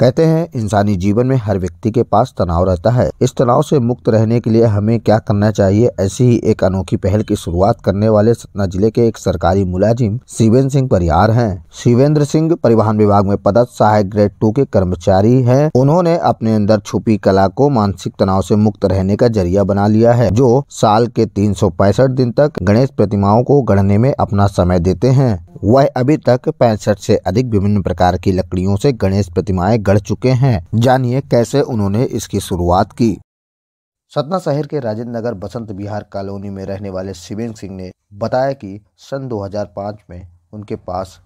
कहते हैं इंसानी जीवन में हर व्यक्ति के पास तनाव रहता है इस तनाव से मुक्त रहने के लिए हमें क्या करना चाहिए ऐसी ही एक अनोखी पहल की शुरुआत करने वाले सतना जिले के एक सरकारी मुलाजिम शिवेंद्र सिंह परिहार हैं। शिवेंद्र सिंह परिवहन विभाग में पदस्थ सहायक ग्रेड टू के कर्मचारी हैं। उन्होंने अपने अंदर छुपी कला को मानसिक तनाव से मुक्त रहने का जरिया बना लिया है जो साल के तीन दिन तक गणेश प्रतिमाओं को गढ़ने में अपना समय देते हैं वह अभी तक पैंसठ से अधिक विभिन्न प्रकार की लकड़ियों से गणेश प्रतिमाएं गढ़ चुके हैं जानिए कैसे उन्होंने इसकी शुरुआत की सतना शहर के राजेंद्र नगर बसंत विहार कॉलोनी में रहने वाले शिवेंद्र सिंह ने बताया कि सन 2005 में उनके पास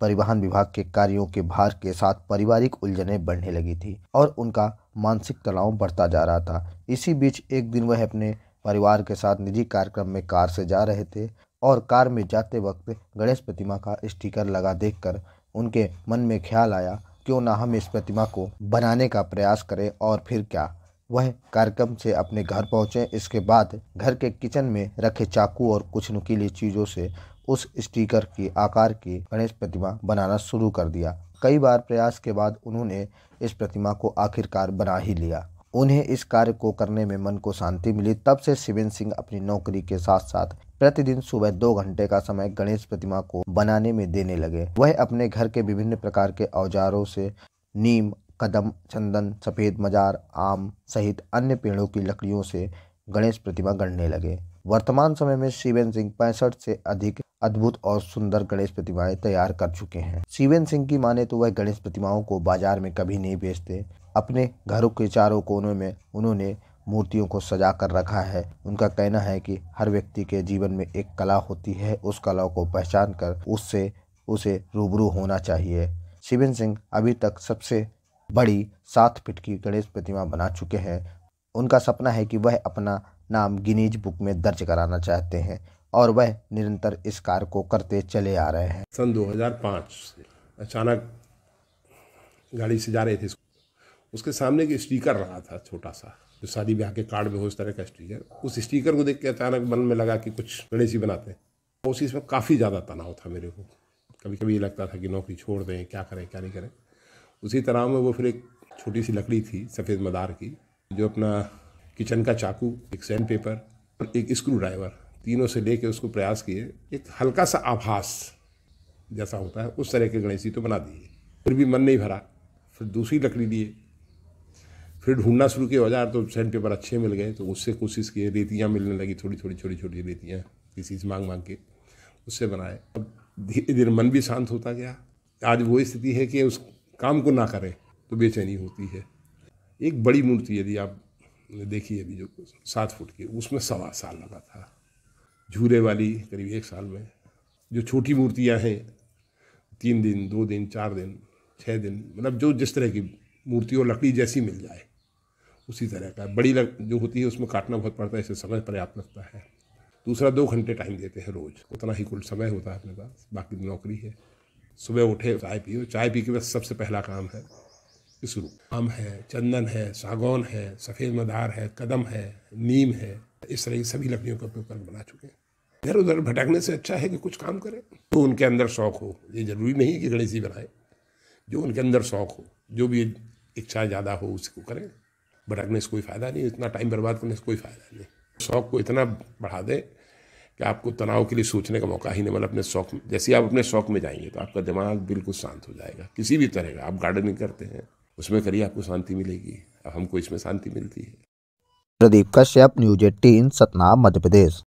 परिवहन विभाग के कार्यों के भार के साथ पारिवारिक उलझनें बढ़ने लगी थी और उनका मानसिक तनाव बढ़ता जा रहा था इसी बीच एक दिन वह अपने परिवार के साथ निजी कार्यक्रम में कार से जा रहे थे और कार में जाते वक्त गणेश प्रतिमा का स्टिकर लगा देखकर उनके मन में ख्याल आया क्यों ना हम इस प्रतिमा को बनाने का प्रयास करें और फिर क्या वह कार्यक्रम से अपने घर पहुंचे इसके बाद घर के किचन में रखे चाकू और कुछ नुकीली चीज़ों से उस स्टिकर की आकार की गणेश प्रतिमा बनाना शुरू कर दिया कई बार प्रयास के बाद उन्होंने इस प्रतिमा को आखिरकार बना ही लिया उन्हें इस कार्य को करने में मन को शांति मिली तब से शिवेंद्र सिंह अपनी नौकरी के साथ साथ प्रतिदिन सुबह दो घंटे का समय गणेश प्रतिमा को बनाने में देने लगे वह अपने घर के विभिन्न प्रकार के औजारों से नीम कदम चंदन सफ़ेद मजार आम सहित अन्य पेड़ों की लकड़ियों से गणेश प्रतिमा गढ़ने लगे वर्तमान समय में शिवेन सिंह पैंसठ से अधिक अद्भुत और सुंदर गणेश प्रतिमाएं तैयार कर चुके हैं शिवेन सिंह की माने तो वह गणेश प्रतिमाओं को बाजार में कभी नहीं बेचते अपने घरों के चारों कोनों में उन्होंने मूर्तियों को सजा कर रखा है उनका कहना है कि हर व्यक्ति के जीवन में एक कला होती है उस कला को पहचान कर उससे उसे रूबरू होना चाहिए शिविन सिंह अभी तक सबसे बड़ी सात फिट की गणेश प्रतिमा बना चुके हैं उनका सपना है कि वह अपना नाम गिनीज बुक में दर्ज कराना चाहते हैं और वह निरंतर इस कार्य को करते चले आ रहे हैं सन 2005 अचानक गाड़ी से जा रहे थे उसके सामने एक स्टीकर रहा था छोटा सा जो शादी ब्याह के कार्ड में हो इस तरह का स्टीकर उस स्टीकर को देख के अचानक मन में लगा कि कुछ गणेश ही बनाते हैं उस चीज़ में काफ़ी ज़्यादा तनाव था मेरे को कभी कभी ये लगता था कि नौकरी छोड़ दें क्या करें क्या नहीं करें उसी तनाव में वो फिर एक छोटी सी लकड़ी थी सफ़ेद मदार की जो अपना किचन का चाकू एक सैंड पेपर और एक स्क्रू ड्राइवर तीनों से लेके उसको प्रयास किए एक हल्का सा आभास जैसा होता है उस तरह के गणेश जी तो बना दिए फिर भी मन नहीं भरा फिर दूसरी लकड़ी लिए फिर ढूंढना शुरू किया औजार तो सैंड पेपर अच्छे मिल गए तो उससे कोशिश किए रेतियाँ मिलने लगी थोड़ी थोड़ी छोटी छोटी रेतियाँ किसी से मांग मांग के उससे बनाए अब धीरे धीरे मन भी शांत होता गया आज वो स्थिति है कि उस काम को ना करें तो बेचैनी होती है एक बड़ी मूर्ति यदि आप देखी अभी जो सात फुट की उसमें सवा साल लगा था झूले वाली करीब एक साल में जो छोटी मूर्तियाँ हैं तीन दिन दो दिन चार दिन छः दिन मतलब जो जिस तरह की मूर्ति और लकड़ी जैसी मिल जाए उसी तरह का बड़ी लग, जो होती है उसमें काटना बहुत पड़ता है इसे समय पर्याप्त लगता है दूसरा दो घंटे टाइम देते हैं रोज़ उतना ही कुल समय होता है अपने पास बाकी नौकरी है सुबह उठे चाय पियो चाय पी के बस सबसे पहला काम है इस रूप आम है चंदन है सागौन है सफ़ेद मदार है कदम है नीम है इस तरह की सभी लकड़ियों का उपयोग कर बना चुके हैं इधर उधर भटकने से अच्छा है कि कुछ काम करें तो उनके अंदर शौक हो ये ज़रूरी नहीं कि गणेश जी बनाए जो उनके अंदर शौक हो जो भी इच्छा ज़्यादा हो उसको करें भटकने से कोई फ़ायदा नहीं इतना टाइम बर्बाद करने से कोई फ़ायदा नहीं शौक को इतना बढ़ा दे कि आपको तनाव के लिए सोचने का मौका ही नहीं मतलब अपने शौक जैसे आप अपने शौक में जाएंगे तो आपका दिमाग बिल्कुल शांत हो जाएगा किसी भी तरह का आप गार्डनिंग करते हैं उसमें करिए आपको शांति मिलेगी अब हमको इसमें शांति मिलती है प्रदीप कश्यप न्यूज एटीन सतना मध्य प्रदेश